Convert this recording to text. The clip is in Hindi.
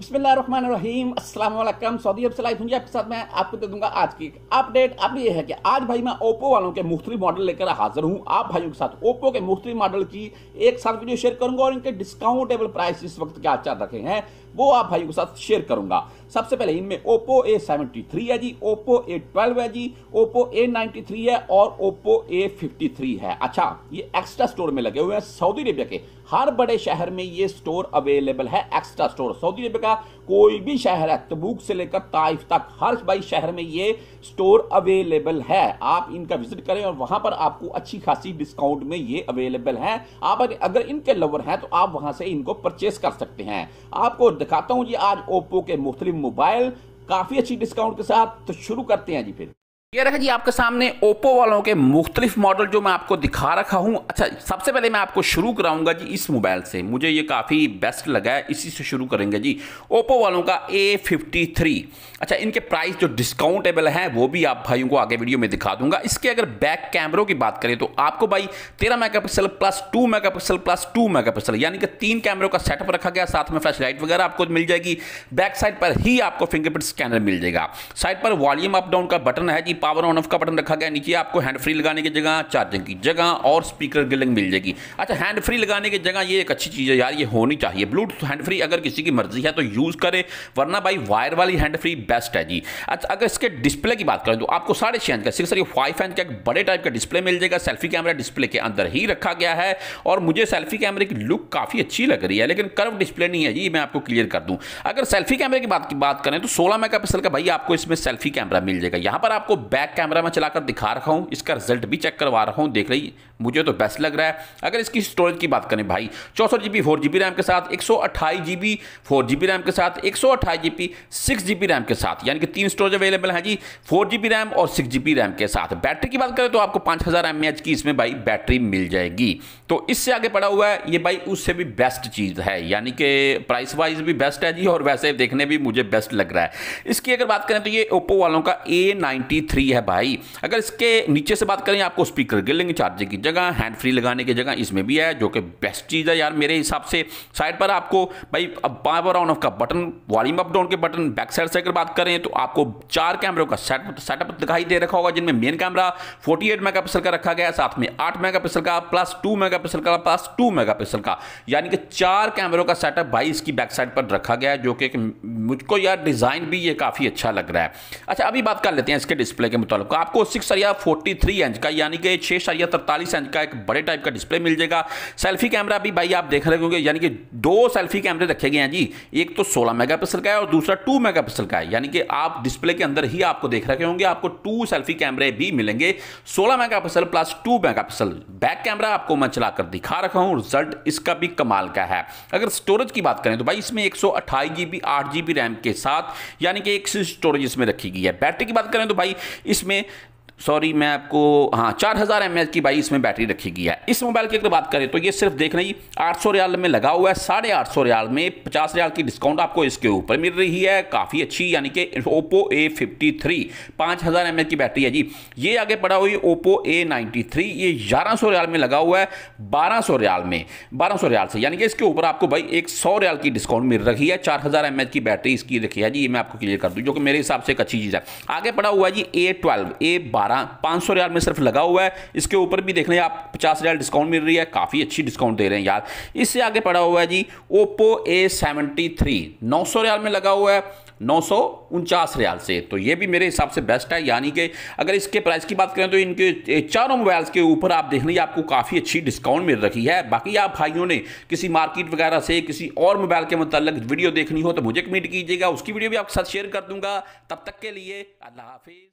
बसमीम अल्लाम सऊदी अरब से लाइफ हूँ आपके साथ मैं आपको दे दूंगा आज की अपडेट अब ये है कि आज भाई मैं ओप्पो वालों के मुख्तलि मॉडल लेकर हाजिर हूँ आप भाइयों के साथ ओप्पो के मुख्तलि मॉडल की एक साथ वीडियो शेयर करूंगा और इनके डिस्काउंटेबल प्राइस इस वक्त क्या चल रखे हैं वो आप भाई के साथ शेयर करूंगा सबसे पहले इनमें ओप्पो ए सेवेंटी थ्री है जी ओप्पो ए ट्वेल्व है जी ओप्पो ए नाइनटी थ्री है और ओप्पो ए फिफ्टी थ्री है अच्छा ये एक्स्ट्रा स्टोर में लगे हुए हैं सऊदी अरेबिया के हर बड़े शहर में ये स्टोर अवेलेबल है एक्स्ट्रा स्टोर सऊदी अरेबिया का कोई भी शहर है तबूक से लेकर ताइफ तक हर भाई शहर में ये स्टोर अवेलेबल है आप इनका विजिट करें और वहां पर आपको अच्छी खासी डिस्काउंट में ये अवेलेबल है आप अगर इनके लवर हैं तो आप वहां से इनको परचेस कर सकते हैं आपको दिखाता हूं जी आज ओप्पो के मुख्तलिफ मोबाइल काफी अच्छी डिस्काउंट के साथ तो शुरू करते हैं जी फिर ये रखा जी आपके सामने ओप्पो वालों के मुख्तलिफ मॉडल जो मैं आपको दिखा रखा हूँ अच्छा सबसे पहले मैं आपको शुरू कराऊंगा जी इस मोबाइल से मुझे ये काफ़ी बेस्ट लगा है इसी से शुरू करेंगे जी ओप्पो वालों का ए फिफ्टी थ्री अच्छा इनके प्राइस जो डिस्काउंटेबल है वो भी आप भाइयों को आगे वीडियो में दिखा दूंगा इसके अगर बैक कैमरों की बात करें तो आपको भाई तेरह mega pixel plus two mega pixel plus two mega pixel यानी कि तीन कैमरों का सेटअप रखा गया साथ में फ्लैश लाइट वगैरह आपको मिल जाएगी बैक साइड पर ही आपको फिंगरप्रिंट स्कैनर मिल जाएगा साइड पर वॉल्यूम अप डाउन का बटन है जी यानी पावर ऑन ऑफ का बटन रखा गया नीचे आपको हैंड फ्री लगाने की जगह चार्जिंग की जगह और स्पीकर गिलिंग मिल जाएगी अच्छा हैंड फ्री लगाने की जगह ये एक अच्छी चीज़ है यार ये होनी चाहिए ब्लूटूथ हैंड फ्री अगर किसी की मर्जी है तो यूज़ करें वरना भाई वायर वाली हैंड फ्री बेस्ट है जी अच्छा अगर इसके डिस्प्ले की बात करें तो आपको साढ़े छः इंच का सिक्स फाइव इंच का एक बड़े टाइप का डिस्प्ले मिल जाएगा सेल्फी कैमरा डिस्प्ले के अंदर ही रखा गया है और मुझे सेल्फी कैमरे की लुक काफ़ी अच्छी लग रही है लेकिन कर्व डिस्प्ले नहीं है जी मैं आपको क्लियर कर दूँ अगर सेल्फी कैमरे की बात की बात करें तो सोलह मेगा का भाई आपको इसमें सेल्फी कैमरा मिल जाएगा यहाँ पर आपको बैक कैमरा में चलाकर दिखा रखा हूँ इसका रिजल्ट भी चेक करवा रहा हूँ देख रही मुझे तो बेस्ट लग रहा है अगर इसकी स्टोरेज की बात करें भाई चौंसठ G B four G B RAM के साथ एक सौ अट्ठाईस G B four G B RAM के साथ एक सौ अट्ठाईस G B six G B RAM के साथ यानी कि तीन स्टोरेज अवेलेबल है जी फोर जी बी रैम और सिक्स जी बी रैम के साथ बैटरी की बात करें तो आपको पाँच हज़ार एम एच की इसमें भाई बैटरी मिल जाएगी तो इससे आगे पड़ा हुआ है ये भाई उससे भी बेस्ट चीज़ है यानी कि प्राइस वाइज भी बेस्ट है जी और वैसे देखने भी मुझे बेस्ट लग रहा है इसकी अगर बात करें तो ये ओप्पो वालों का ए नाइन्टी थ्री फ्री है भाई अगर इसके नीचे से बात करें आपको स्पीकर गिर लेंगे चार्जर की जगह हैंड फ्री लगाने की जगह इसमें भी है जो कि बेस्ट चीज़ है यार मेरे हिसाब से साइड पर आपको भाई अब पावर ऑन ऑफ का बटन वॉल्यूम अप डाउन के बटन बैक साइड से अगर बात करें तो आपको चार कैमरों का सेटअप सेटअप दिखाई दे रखा होगा जिनमें मेन कैमरा 48 मेगापिक्सल का रखा गया है साथ में आठ मेगा का प्लस टू मेगा का प्लस टू मेगा का यानी कि चार कैमरों का सेटअप भाई इसकी बैक साइड पर रखा गया है जो कि मुझको यार डिज़ाइन भी ये काफ़ी अच्छा लग रहा है अच्छा अभी बात कर लेते हैं इसके डिस्प्ले डिस्प्ले के मुताबिक आपको सिक्स सरिया फोर्टी थ्री इंच का यानी कि छः सरिया तरतालीस इंच का एक बड़े टाइप का डिस्प्ले मिल जाएगा सेल्फी कैमरा भी भाई आप देख रहे होंगे यानी कि दो सेल्फी कैमरे रखे गए हैं जी एक तो सोलह मेगा का है और दूसरा टू मेगा का है यानी कि आप डिस्प्ले के अंदर ही आपको देख रखे होंगे आपको टू सेल्फी कैमरे भी मिलेंगे सोलह mega plus two mega back camera आपको मैं चलाकर दिखा रखा हूँ रिजल्ट इसका भी कमाल का है अगर स्टोरेज की बात करें तो भाई इसमें एक सौ अट्ठाईस जी आठ जी रैम के साथ यानी कि एक स्टोरेज इसमें रखी गई है बैटरी की बात करें तो भाई इसमें सॉरी मैं आपको हाँ चार हज़ार एम की भाई इसमें बैटरी रखी गई है इस मोबाइल की अगर बात करें तो ये सिर्फ देख रही आठ सौ रियाल में लगा हुआ है साढ़े आठ सौ रियाल में पचास रियाल की डिस्काउंट आपको इसके ऊपर मिल रही है काफ़ी अच्छी यानी कि ओप्पो ए फिफ्टी थ्री पाँच हज़ार एम की बैटरी है जी ये आगे पड़ा हुई ओप्पो ए नाइन्टी थ्री ये ग्यारह सौ रियाल में लगा हुआ है बारह सौ रियाल में बारह सौ रियाल से यानी कि इसके ऊपर आपको भाई एक सौ रियाल की डिस्काउंट मिल रही है चार हज़ार एम की बैटरी इसकी रखी है जी ये मैं आपको क्लियर कर दूँ जो कि मेरे हिसाब से एक अच्छी चीज़ है आगे पड़ा हुआ है जी ए ट्वेल्व ए बारह बारह पाँच सौ रियाल में सिर्फ लगा हुआ है इसके ऊपर भी देख रहे हैं आप पचास रियाल डिस्काउंट मिल रही है काफ़ी अच्छी डिस्काउंट दे रहे हैं यार इससे आगे पड़ा हुआ है जी ओप्पो ए सेवेंटी थ्री नौ सौ रियाल में लगा हुआ है नौ सौ उनचास रियाल से तो ये भी मेरे हिसाब से बेस्ट है यानी कि अगर इसके प्राइस की बात करें तो इनके चारों मोबाइल्स के ऊपर आप देख लीजिए आपको काफ़ी अच्छी डिस्काउंट मिल रखी है बाकी आप भाइयों ने किसी मार्केट वगैरह से किसी और मोबाइल के मतलब वीडियो देखनी हो तो मुझे कमेंट कीजिएगा उसकी वीडियो भी आपके साथ शेयर कर दूंगा तब तक के लिए अल्लाह हाफिज़